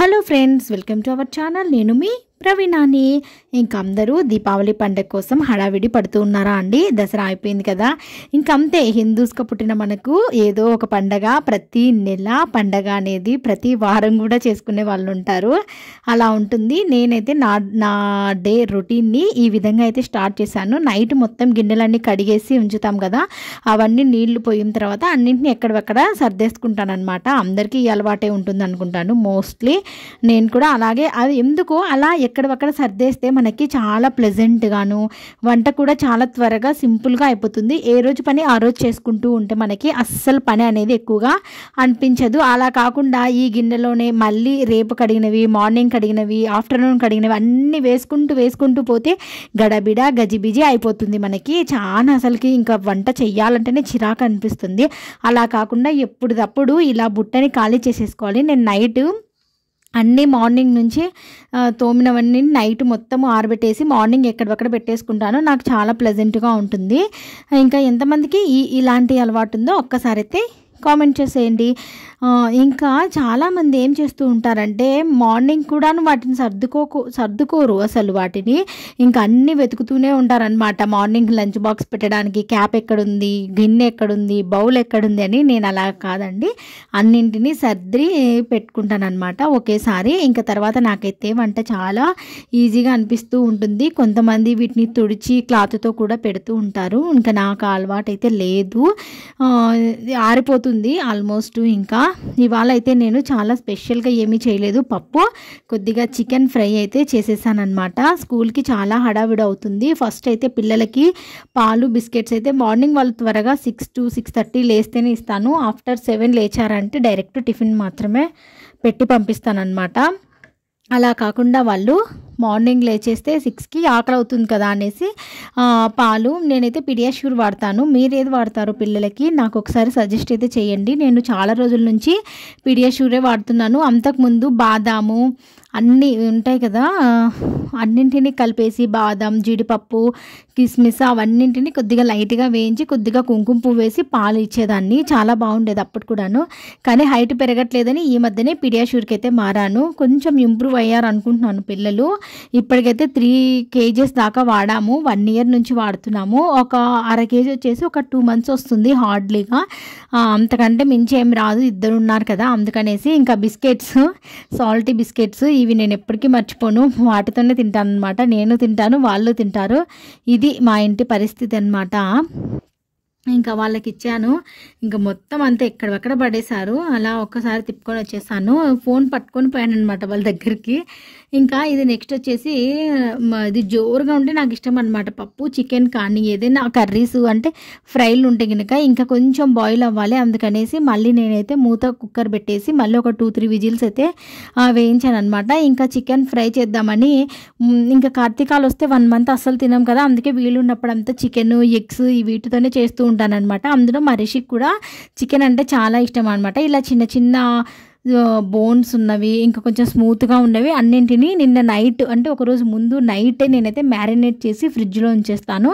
hello friends welcome to our channel నేను మీ ప్రవీణాని ఇంక అందరూ దీపావళి పండగ కోసం హడావిడి పడుతూ ఉన్నారా అండి దసరా అయిపోయింది కదా ఇంకంతే హిందూస్గా పుట్టిన మనకు ఏదో ఒక పండగ ప్రతి నెల పండగ అనేది ప్రతి వారం కూడా చేసుకునే వాళ్ళు ఉంటారు అలా ఉంటుంది నేనైతే నా నా డే రొటీన్ని ఈ విధంగా అయితే స్టార్ట్ చేశాను నైట్ మొత్తం గిన్నెలన్నీ కడిగేసి ఉంచుతాం కదా అవన్నీ నీళ్లు పోయిన తర్వాత అన్నింటిని ఎక్కడెక్కడ సర్దేసుకుంటాను అనమాట అందరికీ అలవాటే ఉంటుంది అనుకుంటాను మోస్ట్లీ నేను కూడా అలాగే అది ఎందుకు అలా ఎక్కడొక్కడ సర్దేస్తే మనకి చాలా ప్లెజెంట్గాను వంట కూడా చాలా త్వరగా సింపుల్గా అయిపోతుంది ఏ రోజు పని ఆ రోజు చేసుకుంటూ ఉంటే మనకి అస్సలు పని అనేది ఎక్కువగా అనిపించదు అలా కాకుండా ఈ గిన్నెలోనే మళ్ళీ రేపు కడిగినవి మార్నింగ్ కడిగినవి ఆఫ్టర్నూన్ కడిగినవి అన్నీ వేసుకుంటూ వేసుకుంటూ పోతే గడబిడ గజిబిజి అయిపోతుంది మనకి చాలా అసలుకి ఇంకా వంట చేయాలంటేనే చిరాకు అనిపిస్తుంది అలా కాకుండా తప్పుడు ఇలా బుట్టని ఖాళీ చేసేసుకోవాలి నేను నైట్ అన్నీ మార్నింగ్ నుంచి తోమినవన్నీ నైట్ మొత్తం ఆరబెట్టేసి మార్నింగ్ ఎక్కడెక్కడ పెట్టేసుకుంటాను నాకు చాలా ప్లెజెంట్గా ఉంటుంది ఇంకా ఎంతమందికి ఈ ఇలాంటి అలవాటు ఉందో ఒక్కసారి అయితే కామెంట్ చేసేయండి ఇంకా చాలామంది ఏం చేస్తూ ఉంటారంటే మార్నింగ్ కూడాను వాటిని సర్దుకో సర్దుకోరు అసలు వాటిని ఇంకా అన్నీ వెతుకుతూనే ఉంటారనమాట మార్నింగ్ లంచ్ బాక్స్ పెట్టడానికి క్యాప్ ఎక్కడుంది గిన్నె ఎక్కడుంది బౌల్ ఎక్కడుంది అని నేను అలా కాదండి అన్నింటినీ సర్ది పెట్టుకుంటానమాట ఒకేసారి ఇంకా తర్వాత నాకైతే వంట చాలా ఈజీగా అనిపిస్తూ ఉంటుంది కొంతమంది వీటిని తుడిచి క్లాత్తో కూడా పెడుతూ ఉంటారు ఇంకా నాకు అలవాటు అయితే లేదు ఆరిపోతూ అవుతుంది ఆల్మోస్ట్ ఇంకా ఇవాళ అయితే నేను చాలా స్పెషల్గా ఏమీ చేయలేదు పప్పు కొద్దిగా చికెన్ ఫ్రై అయితే చేసేసానమాట స్కూల్కి చాలా హడావిడి అవుతుంది ఫస్ట్ అయితే పిల్లలకి పాలు బిస్కెట్స్ అయితే మార్నింగ్ వాళ్ళు త్వరగా సిక్స్ టు సిక్స్ థర్టీ లేస్తేనే ఇస్తాను ఆఫ్టర్ సెవెన్ లేచారంటే డైరెక్ట్ టిఫిన్ మాత్రమే పెట్టి పంపిస్తానమాట అలా కాకుండా వాళ్ళు మార్నింగ్ లేచేస్తే సిక్స్కి ఆకలి అవుతుంది కదా అనేసి పాలు నేనైతే పిడియాష్యూర్ వాడతాను మీరు ఏది వాడతారు పిల్లలకి నాకు ఒకసారి సజెస్ట్ అయితే చేయండి నేను చాలా రోజుల నుంచి పిడియాష్యూరే వాడుతున్నాను అంతకుముందు బాదాము అన్నీ ఉంటాయి కదా అన్నింటినీ కలిపేసి బాదం జీడిపప్పు కిస్మిస్ అవన్నింటినీ కొద్దిగా లైట్గా వేయించి కొద్దిగా కుంకుమ పువ్వు వేసి పాలు ఇచ్చేదాన్ని చాలా బాగుండేది అప్పుడు కూడాను కానీ హైట్ పెరగట్లేదని ఈ మధ్యనే పిడియాష్యూర్కి అయితే మారాను కొంచెం ఇంప్రూవ్ అయ్యారు అనుకుంటున్నాను పిల్లలు ఇప్పటికైతే త్రీ కేజెస్ దాకా వాడాము వన్ ఇయర్ నుంచి వాడుతున్నాము ఒక అర కేజీ వచ్చేసి ఒక టూ మంత్స్ వస్తుంది హార్డ్లీగా అంతకంటే మించి ఏం రాదు ఇద్దరు ఉన్నారు కదా అందుకనేసి ఇంకా బిస్కెట్స్ సాల్టీ బిస్కెట్స్ ఇవి ఇవి నేను ఎప్పటికీ మర్చిపోను వాటితోనే తింటాను అనమాట నేను తింటాను వాళ్ళు తింటారు ఇది మా ఇంటి పరిస్థితి అనమాట ఇంకా వాళ్ళకి ఇచ్చాను ఇంకా మొత్తం అంతా ఎక్కడెక్కడ పడేశారు అలా ఒక్కసారి తిప్పుకొని వచ్చేసాను ఫోన్ పట్టుకొని పోయాను అనమాట వాళ్ళ దగ్గరికి ఇంకా ఇది నెక్స్ట్ వచ్చేసి ఇది జోరుగా ఉంటే నాకు ఇష్టం అనమాట పప్పు చికెన్ కానీ ఏదైనా కర్రీస్ అంటే ఫ్రైలు ఉంటే కనుక ఇంకా కొంచెం బాయిల్ అవ్వాలి అందుకనేసి మళ్ళీ నేనైతే మూత కుక్కర్ పెట్టేసి మళ్ళీ ఒక టూ త్రీ విజిల్స్ అయితే వేయించాను అనమాట ఇంకా చికెన్ ఫ్రై చేద్దామని ఇంకా కార్తీకాలు వస్తే వన్ మంత్ అస్సలు తినాం కదా అందుకే వీలున్నప్పుడు అంతా చికెన్ ఎగ్స్ వీటితోనే చేస్తూ అనమాట అందులో మరిషికి కూడా చికెన్ అంటే చాలా ఇష్టం అనమాట ఇలా చిన్న చిన్న బోన్స్ ఉన్నవి ఇంకా కొంచెం స్మూత్గా ఉన్నవి అన్నింటినీ నిన్న నైట్ అంటే ఒకరోజు ముందు నైటే నేనైతే మ్యారినేట్ చేసి ఫ్రిడ్జ్లో ఉంచేస్తాను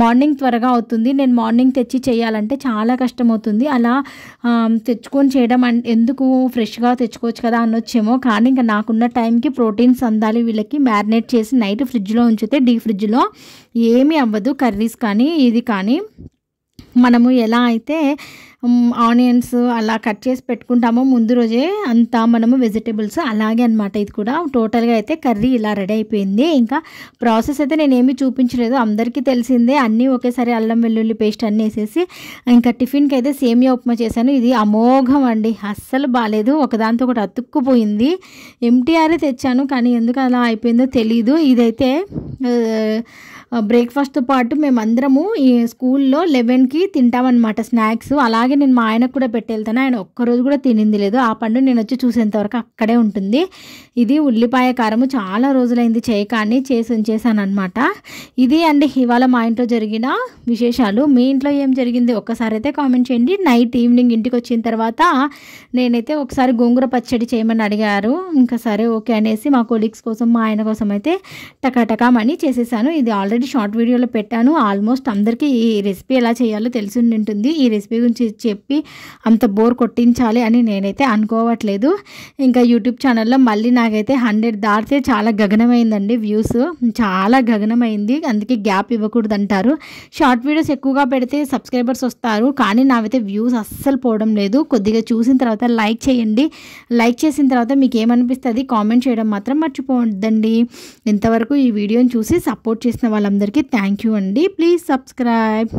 మార్నింగ్ త్వరగా అవుతుంది నేను మార్నింగ్ తెచ్చి చేయాలంటే చాలా కష్టం అవుతుంది అలా తెచ్చుకొని చేయడం ఎందుకు ఫ్రెష్గా తెచ్చుకోవచ్చు కదా అనొచ్చేమో కానీ ఇంకా నాకున్న టైంకి ప్రోటీన్స్ అందాలి వీళ్ళకి మ్యారినేట్ చేసి నైట్ ఫ్రిడ్జ్లో ఉంచితే డీ ఫ్రిడ్జ్లో ఏమీ అవ్వదు కర్రీస్ కానీ ఇది కానీ మనము ఎలా అయితే ఆనియన్స్ అలా కట్ చేసి పెట్టుకుంటామో ముందు రోజే అంతా మనము వెజిటేబుల్స్ అలాగే అనమాట ఇది కూడా టోటల్గా అయితే కర్రీ ఇలా రెడీ అయిపోయింది ఇంకా ప్రాసెస్ అయితే నేనేమి చూపించలేదు అందరికీ తెలిసిందే అన్నీ ఒకేసారి అల్లం వెల్లుల్లి పేస్ట్ అన్నీ వేసేసి ఇంకా టిఫిన్కి అయితే సేమియా ఉప్మా చేశాను ఇది అమోఘం అండి అస్సలు బాగాలేదు ఒకదాంతో ఒకటి అతుక్కుపోయింది ఎంటీఆర్ తెచ్చాను కానీ ఎందుకు అలా అయిపోయిందో తెలీదు ఇదైతే బ్రేక్ఫాస్ట్తో పాటు మేమందరము ఈ స్కూల్లో లెవెన్కి తింటామన్నమాట స్నాక్స్ అలాగే నేను మా ఆయనకు కూడా పెట్టేళ్తాను ఆయన ఒక్కరోజు కూడా తినింది లేదు ఆ పండు నేను వచ్చి చూసేంతవరకు అక్కడే ఉంటుంది ఇది ఉల్లిపాయ కారము చాలా రోజులైంది చేయకాన్ని చేసి ఉంచేసాను అనమాట ఇది అండి ఇవాళ మా ఇంట్లో జరిగిన విశేషాలు మీ ఇంట్లో ఏం జరిగింది ఒక్కసారి అయితే కామెంట్ చేయండి నైట్ ఈవినింగ్ ఇంటికి వచ్చిన తర్వాత నేనైతే ఒకసారి గోంగూర పచ్చడి చేయమని అడిగారు ఇంకా సరే ఓకే అనేసి మా కొలీగ్స్ కోసం మా ఆయన కోసం అయితే టకాటకామని చేసేసాను ఇది ఆల్రెడీ ముందు షార్ట్ వీడియోలో పెట్టాను ఆల్మోస్ట్ అందరికీ ఈ రెసిపీ ఎలా చేయాలో తెలిసి ఉంటుంది ఈ రెసిపీ గురించి చెప్పి అంత బోర్ కొట్టించాలి అని నేనైతే అనుకోవట్లేదు ఇంకా యూట్యూబ్ ఛానల్లో మళ్ళీ నాకైతే హండ్రెడ్ దాటితే చాలా గగనమైందండి వ్యూస్ చాలా గగనమైంది అందుకే గ్యాప్ ఇవ్వకూడదు అంటారు షార్ట్ వీడియోస్ ఎక్కువగా పెడితే సబ్స్క్రైబర్స్ వస్తారు కానీ నావైతే వ్యూస్ అస్సలు పోవడం లేదు కొద్దిగా చూసిన తర్వాత లైక్ చేయండి లైక్ చేసిన తర్వాత మీకు ఏమనిపిస్తుంది కామెంట్ చేయడం మాత్రం మర్చిపోవద్దండి ఇంతవరకు ఈ వీడియోని చూసి సపోర్ట్ చేసిన వాళ్ళ వాళ్ళందరికీ థ్యాంక్ యూ అండి ప్లీజ్ సబ్స్క్రైబ్